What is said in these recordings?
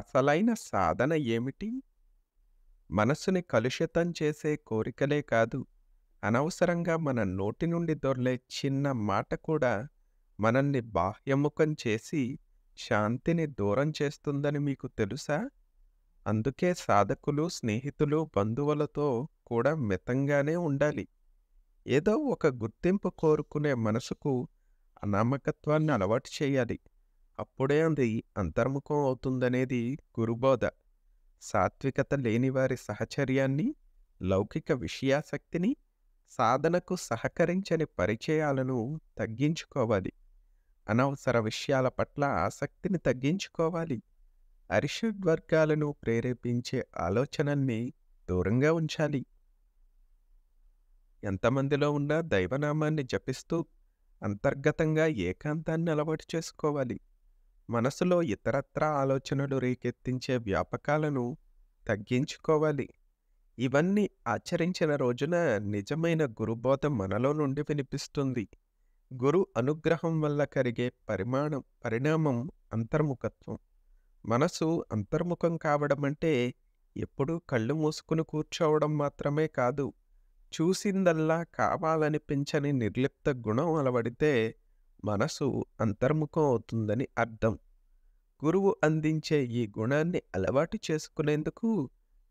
అసలైన సాధన ఏమిటి మనస్సుని కలుషితం చేసే కోరికలే కాదు అనవసరంగా మన నోటి నుండి దొరలే చిన్న మాట కూడా మనల్ని బాహ్యముఖం చేసి శాంతిని దూరం చేస్తుందని మీకు తెలుసా అందుకే సాధకులు స్నేహితులు బంధువులతో కూడా మితంగానే ఉండాలి ఏదో ఒక గుర్తింపు కోరుకునే మనసుకు అనామకత్వాన్ని అలవాటు చేయాలి అప్పుడే అది అంతర్ముఖం అవుతుందనేది గురుబోధ సాత్వికత లేనివారి సహచర్యాన్ని లౌకిక విషయాసక్తిని సాధనకు సహకరించని పరిచయాలను తగ్గించుకోవాలి అనవసర విషయాల పట్ల ఆసక్తిని తగ్గించుకోవాలి అరిషడ్వర్గాలను వర్గాలను ప్రేరేపించే ఆలోచనల్ని దూరంగా ఉంచాలి ఎంతమందిలో ఉన్నా దైవనామాన్ని జపిస్తూ అంతర్గతంగా ఏకాంతాన్ని అలవాటు చేసుకోవాలి మనసులో ఇతరత్ర ఆలోచనలు రేకెత్తించే వ్యాపకాలను తగ్గించుకోవాలి ఇవన్నీ ఆచరించిన రోజున నిజమైన గురుబోధ మనలో నుండి వినిపిస్తుంది గురు అనుగ్రహం వల్ల కరిగే పరిమాణం పరిణామం అంతర్ముఖత్వం మనసు అంతర్ముఖం కావడం అంటే ఎప్పుడూ కళ్ళు మూసుకుని కూర్చోవడం మాత్రమే కాదు చూసిందల్లా కావాలనిపించని నిర్లిప్త గుణం అలవడితే మనసు అంతర్ముఖం అవుతుందని అర్థం గురువు అందించే ఈ గుణాన్ని అలవాటు చేసుకునేందుకు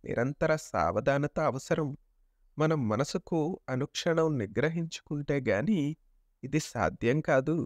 నిరంతర సావధానత అవసరం మనం మనసుకు అనుక్షణం నిగ్రహించుకుంటే గాని ఇది సాధ్యం కాదు